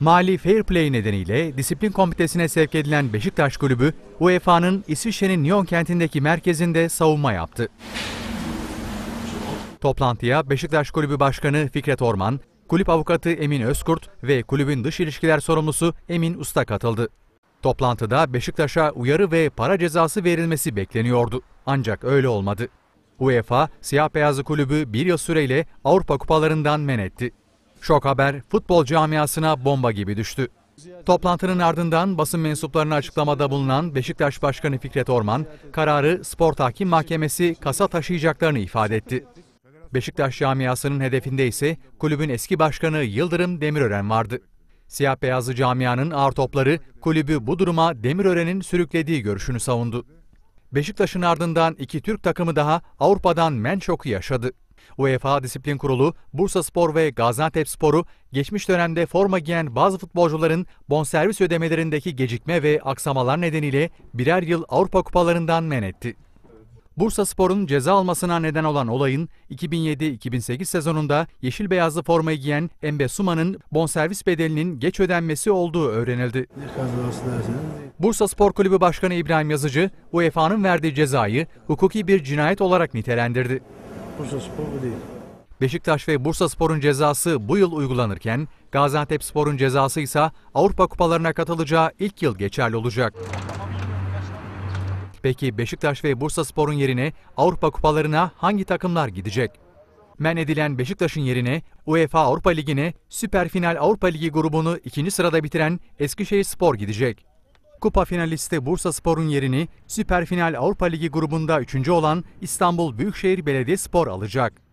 Mali fair play nedeniyle disiplin komitesine sevk edilen Beşiktaş Kulübü, UEFA'nın İsviçre'nin Nyon kentindeki merkezinde savunma yaptı. Toplantıya Beşiktaş Kulübü Başkanı Fikret Orman, kulüp avukatı Emin Özkurt ve kulübün dış ilişkiler sorumlusu Emin Usta katıldı. Toplantıda Beşiktaş'a uyarı ve para cezası verilmesi bekleniyordu. Ancak öyle olmadı. UEFA, siyah beyazlı kulübü bir yıl süreyle Avrupa kupalarından men etti. Şok haber futbol camiasına bomba gibi düştü. Toplantının ardından basın mensuplarına açıklamada bulunan Beşiktaş Başkanı Fikret Orman, kararı spor tahkim mahkemesi kasa taşıyacaklarını ifade etti. Beşiktaş camiasının hedefinde ise kulübün eski başkanı Yıldırım Demirören vardı. Siyah beyazlı camianın ağır topları kulübü bu duruma Demirören'in sürüklediği görüşünü savundu. Beşiktaş'ın ardından iki Türk takımı daha Avrupa'dan men şoku yaşadı. UEFA Disiplin Kurulu, Bursa Spor ve Gaziantep Spor'u geçmiş dönemde forma giyen bazı futbolcuların bonservis ödemelerindeki gecikme ve aksamalar nedeniyle birer yıl Avrupa Kupalarından men etti. Bursa Spor'un ceza almasına neden olan olayın 2007-2008 sezonunda yeşil beyazlı formayı giyen Embe Suma'nın bonservis bedelinin geç ödenmesi olduğu öğrenildi. Bursa Spor Kulübü Başkanı İbrahim Yazıcı, UEFA'nın verdiği cezayı hukuki bir cinayet olarak nitelendirdi. Bursa Spor bu değil. Beşiktaş ve Bursa Spor'un cezası bu yıl uygulanırken Gaziantep Spor'un cezası ise Avrupa kupalarına katılacağı ilk yıl geçerli olacak. Peki Beşiktaş ve Bursa Spor'un yerine Avrupa kupalarına hangi takımlar gidecek? Men edilen Beşiktaş'ın yerine UEFA Avrupa Ligi'ne Süper Final Avrupa Ligi grubunu ikinci sırada bitiren Eskişehir Spor gidecek. Kupa finalisti Bursa Spor'un yerini süper final Avrupa Ligi grubunda 3. olan İstanbul Büyükşehir Belediyespor alacak.